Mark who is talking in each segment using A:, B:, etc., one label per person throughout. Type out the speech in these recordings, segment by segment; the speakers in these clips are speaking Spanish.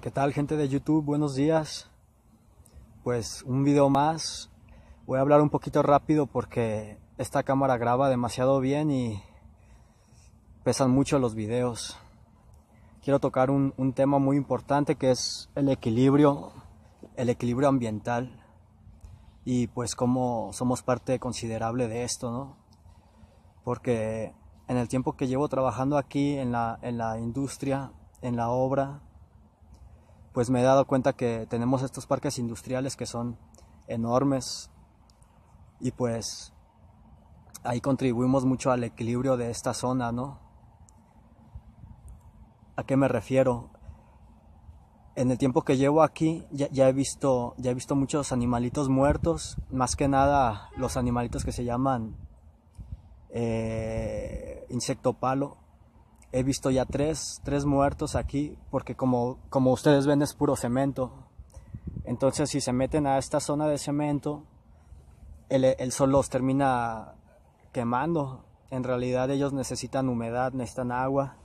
A: ¿Qué tal gente de YouTube? Buenos días. Pues un video más. Voy a hablar un poquito rápido porque esta cámara graba demasiado bien y pesan mucho los videos. Quiero tocar un, tema muy importante que es el equilibrio, el equilibrio ambiental y pues cómo somos parte considerable de esto, ¿no? Porque en el tiempo que llevo trabajando aquí en la, en la industria, en la obra, pues me he dado cuenta que tenemos estos parques industriales que son enormes y pues ahí contribuimos mucho al equilibrio de esta zona, ¿no? ¿A qué me refiero? En el tiempo que llevo aquí ya, he visto, ya he visto muchos animalitos muertos, más que nada los animalitos que se llaman eh, insecto palo he visto ya tres, muertos aquí, porque como, como ustedes ven es puro cemento. Entonces si se meten a esta zona de cemento, el, sol los termina quemando. En realidad ellos necesitan humedad, necesitan agua.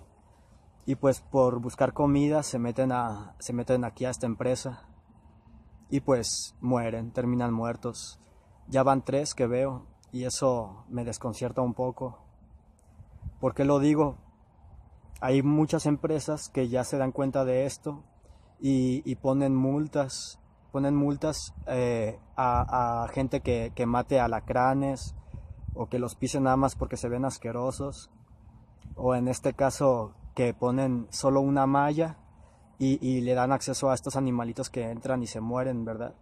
A: Y pues por buscar comida se meten, a, se meten aquí a esta empresa. Y pues mueren, terminan muertos. Ya van tres que veo y eso me desconcierta un poco. ¿Por qué lo digo? Hay muchas empresas que ya se dan cuenta de esto y, ponen multas, ponen multas eh, a, gente que, mate alacranes o que los pisen nada más porque se ven asquerosos o en este caso que ponen solo una malla y, le dan acceso a estos animalitos que entran y se mueren, ¿verdad?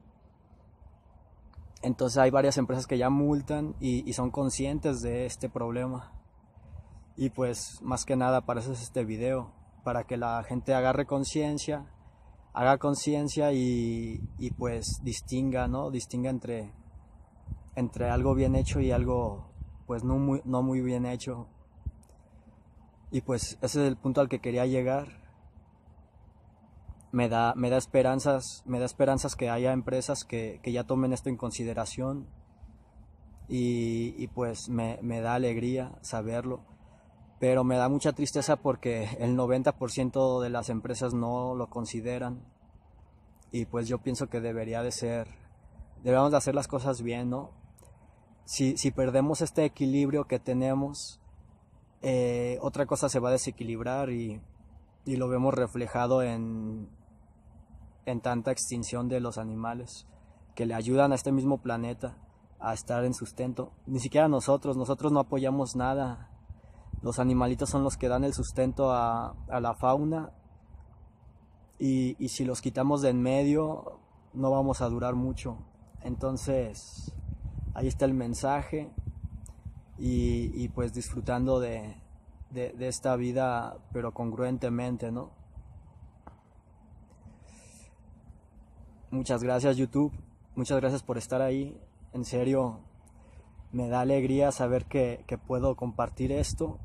A: Entonces hay varias empresas que ya multan y son conscientes de este problema. Y pues más que nada para eso es este video, para que la gente agarre conciencia, haga conciencia y, pues distinga, ¿no? Distinga entre, entre algo bien hecho y algo pues no muy, no muy bien hecho. Y pues ese es el punto al que quería llegar. Me da, me da esperanzas, me da esperanzas que haya empresas que, ya tomen esto en consideración. Y, y pues me, me da alegría saberlo pero me da mucha tristeza porque el 90% de las empresas no lo consideran y pues yo pienso que debería de ser, debemos de hacer las cosas bien, ¿no? Si, si perdemos este equilibrio que tenemos, eh, otra cosa se va a desequilibrar y, y lo vemos reflejado en, en tanta extinción de los animales que le ayudan a este mismo planeta a estar en sustento. Ni siquiera nosotros, nosotros no apoyamos nada los animalitos son los que dan el sustento a, la fauna y, si los quitamos de en medio no vamos a durar mucho. Entonces, ahí está el mensaje y, pues disfrutando de, de esta vida pero congruentemente, ¿no? Muchas gracias YouTube, muchas gracias por estar ahí, en serio me da alegría saber que, puedo compartir esto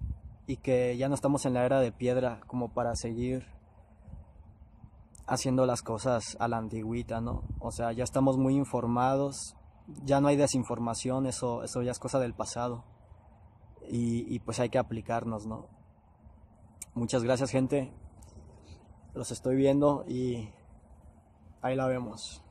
A: y que ya no estamos en la era de piedra como para seguir haciendo las cosas a la antigüita, ¿no? O sea, ya estamos muy informados, ya no hay desinformación, eso, eso ya es cosa del pasado. Y, y pues hay que aplicarnos, ¿no? Muchas gracias, gente. Los estoy viendo y ahí la vemos.